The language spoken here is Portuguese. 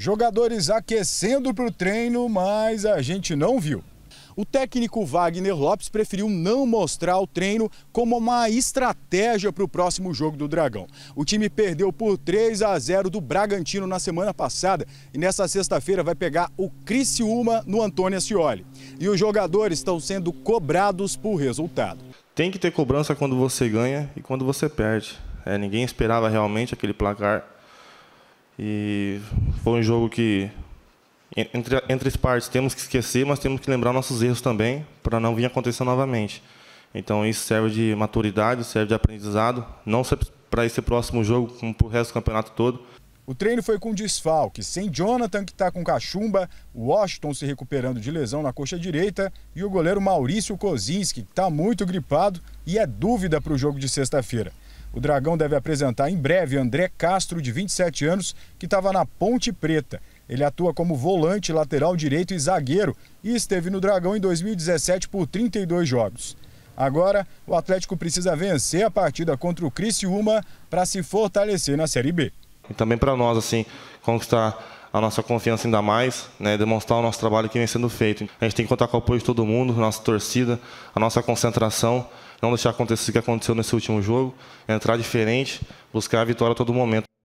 Jogadores aquecendo para o treino, mas a gente não viu. O técnico Wagner Lopes preferiu não mostrar o treino como uma estratégia para o próximo jogo do Dragão. O time perdeu por 3 a 0 do Bragantino na semana passada e nessa sexta-feira vai pegar o Criciúma no Antônio Ascioli. E os jogadores estão sendo cobrados por resultado. Tem que ter cobrança quando você ganha e quando você perde. É, ninguém esperava realmente aquele placar e foi um jogo que, entre, entre as partes, temos que esquecer, mas temos que lembrar nossos erros também, para não vir acontecer novamente. Então, isso serve de maturidade, serve de aprendizado, não só para esse próximo jogo, como para o resto do campeonato todo. O treino foi com desfalque, sem Jonathan, que está com cachumba, o Washington se recuperando de lesão na coxa direita e o goleiro Maurício Kozinski, que está muito gripado e é dúvida para o jogo de sexta-feira. O Dragão deve apresentar em breve André Castro, de 27 anos, que estava na Ponte Preta. Ele atua como volante, lateral direito e zagueiro e esteve no Dragão em 2017 por 32 jogos. Agora, o Atlético precisa vencer a partida contra o Criciúma para se fortalecer na Série B. E também para nós, assim, conquistar a nossa confiança ainda mais, né, demonstrar o nosso trabalho que vem sendo feito. A gente tem que contar com o apoio de todo mundo, nossa torcida, a nossa concentração, não deixar acontecer o que aconteceu nesse último jogo, entrar diferente, buscar a vitória a todo momento.